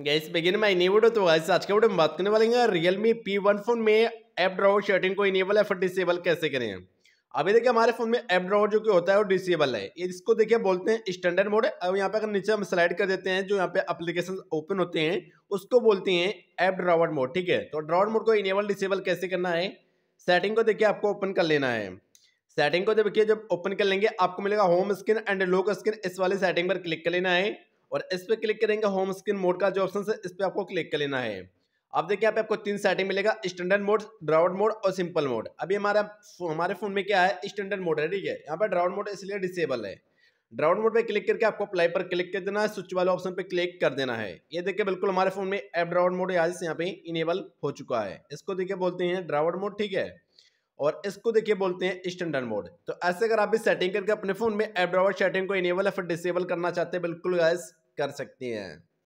gas begin मैं enabled हो तो गैस आज के वीडियो में बात करने वाले हैं रियलमी पी वन फोन में ऐप ड्रॉवर शर्टिंग को इनेबल या फिर डिसेबल कैसे करें अभी देखिए हमारे फोन में ऐप ड्रॉवर जो कि होता है वो डिसेबल है इसको देखिए बोलते हैं स्टैंडर्ड मोड अब यहाँ पे अगर नीचे हम स्लाइड कर देते हैं जो यहाँ पे अप्लीकेशन ओपन होते हैं उसको बोलते हैं ऐप ड्रॉवर मोड ठीक है तो ड्रॉवर मोड को इनेबल डिसेबल कैसे करना है सेटिंग को देखिए आपको ओपन कर लेना है सेटिंग को देखिए जब ओपन कर लेंगे आपको मिलेगा home screen and lock screen इस वाले सेटिंग पर क्लिक कर लेना है और इस पर क्लिक करेंगे होम स्क्रीन मोड का जो ऑप्शन है इस पर आपको क्लिक कर लेना है आप देखिए यहाँ पे आपको तीन सेटिंग मिलेगा स्टैंडर्ड मोड ड्राउड मोड और सिंपल मोड अभी हमारा हमारे फोन में क्या है स्टैंडर्ड मोड है ठीक है यहाँ पर ड्राउड मोड इसलिए डिसेबल है ड्राउड मोड पे क्लिक करके आपको अप्लाई पर क्लिक कर देना है स्विच वाले ऑप्शन पे क्लिक कर देना है ये देखिए बिल्कुल हमारे फोन में एप ड्राउड मोड यहाँ से यहाँ पे इनेबल हो चुका है इसको देखिए बोलते हैं ड्राउड मोड ठीक है और इसको देखिए बोलते हैं स्टैंडर्ड मोड तो ऐसे अगर आप भी सेटिंग करके अपने फोन में एप ड्राउड सेटिंग को इनेबल या फिर डिसेबल करना चाहते हैं बिल्कुल कर सकते हैं